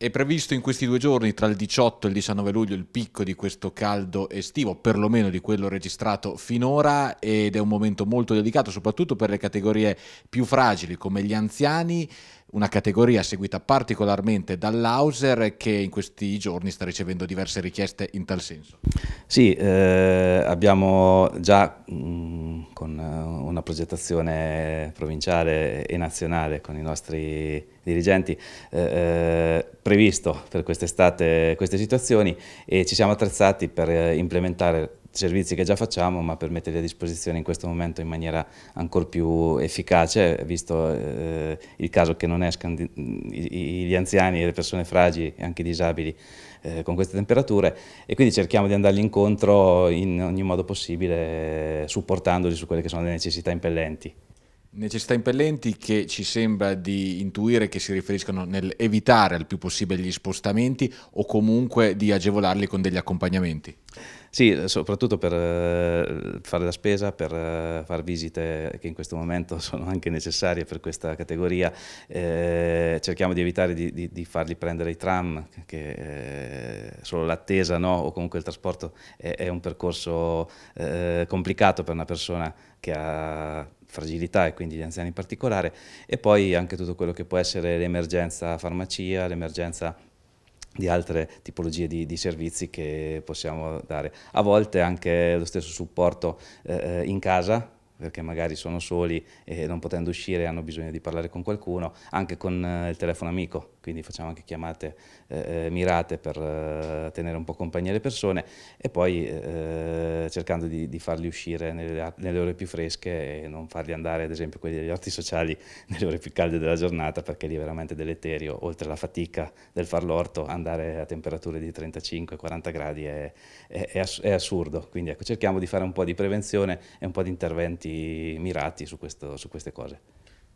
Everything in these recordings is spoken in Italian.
È previsto in questi due giorni, tra il 18 e il 19 luglio, il picco di questo caldo estivo, perlomeno di quello registrato finora, ed è un momento molto delicato, soprattutto per le categorie più fragili come gli anziani, una categoria seguita particolarmente dall'Auser, che in questi giorni sta ricevendo diverse richieste in tal senso. Sì, eh, abbiamo già... Mh, mm, con eh, una progettazione provinciale e nazionale con i nostri dirigenti eh, eh, previsto per quest'estate queste situazioni e ci siamo attrezzati per eh, implementare servizi che già facciamo ma per metterli a disposizione in questo momento in maniera ancora più efficace visto eh, il caso che non escano gli anziani e le persone fragili e anche i disabili eh, con queste temperature e quindi cerchiamo di andargli incontro in ogni modo possibile supportandoli su quelle che sono le necessità impellenti. Necessità impellenti che ci sembra di intuire che si riferiscono nell'evitare al più possibile gli spostamenti o comunque di agevolarli con degli accompagnamenti. Sì, soprattutto per eh, fare la spesa, per uh, eh, fare visite che in questo momento sono anche necessarie per questa categoria. Eh, cerchiamo di evitare di, di, di, fargli prendere i tram, che eh, solo l'attesa no? o comunque il trasporto è, è un percorso eh, complicato per una persona che ha fragilità e quindi gli anziani in particolare e poi anche tutto quello che può essere l'emergenza farmacia, l'emergenza di altre tipologie di, di, servizi che possiamo dare. A volte anche lo stesso supporto eh, eh in casa, perché magari sono soli e non potendo uscire hanno bisogno di parlare con qualcuno, anche con eh, il telefono amico, quindi facciamo anche chiamate eh, eh, mirate per eh, tenere un po' compagnia le persone e poi eh, cercando di, di, farli uscire nelle, nelle, ore più fresche e non farli andare ad esempio quelli degli orti sociali nelle ore più calde della giornata perché lì è veramente deleterio, oltre alla fatica del far l'orto, andare a temperature di 35-40 gradi è, è, è, assurdo, quindi ecco, cerchiamo di fare un po' di prevenzione e un po' di interventi mirati su, questo, su queste cose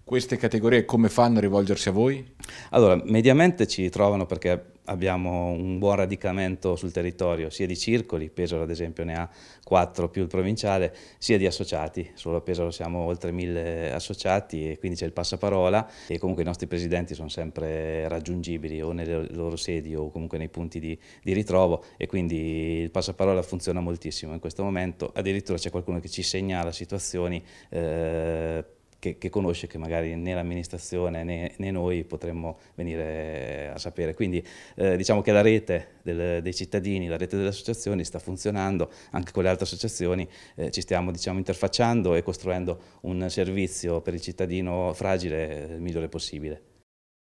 queste categorie come fanno a rivolgersi a voi? Allora, mediamente ci trovano perché abbiamo un buon radicamento sul territorio, sia di circoli, Pesaro ad esempio ne ha 4 più il provinciale, sia di associati, solo a Pesaro siamo oltre 1000 associati e quindi c'è il passaparola e comunque i nostri presidenti sono sempre raggiungibili o nelle loro sedi o comunque nei punti di, di ritrovo e quindi il passaparola funziona moltissimo in questo momento, addirittura c'è qualcuno che ci segnala situazioni eh, che, che, conosce che magari né l'amministrazione né, né noi potremmo venire eh, a sapere. Quindi eh, diciamo che la rete del, dei cittadini, la rete delle associazioni sta funzionando, anche con le altre associazioni eh, ci stiamo diciamo, interfacciando e costruendo un servizio per il cittadino fragile eh, il migliore possibile.